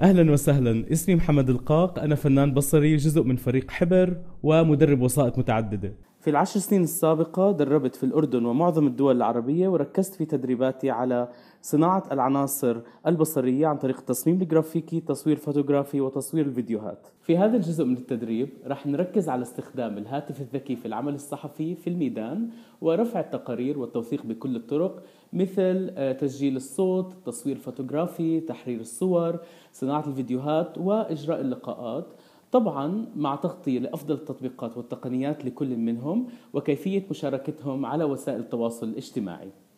اهلا وسهلا اسمي محمد القاق انا فنان بصري جزء من فريق حبر ومدرب وسائط متعدده في العشر سنين السابقة دربت في الأردن ومعظم الدول العربية وركزت في تدريباتي على صناعة العناصر البصرية عن طريق التصميم الجرافيكي، تصوير فوتوغرافي وتصوير الفيديوهات. في هذا الجزء من التدريب رح نركز على استخدام الهاتف الذكي في العمل الصحفي في الميدان ورفع التقارير والتوثيق بكل الطرق مثل آه، تسجيل الصوت، تصوير فوتوغرافي، تحرير الصور، صناعة الفيديوهات وإجراء اللقاءات. طبعا مع تغطية لأفضل التطبيقات والتقنيات لكل منهم وكيفية مشاركتهم على وسائل التواصل الاجتماعي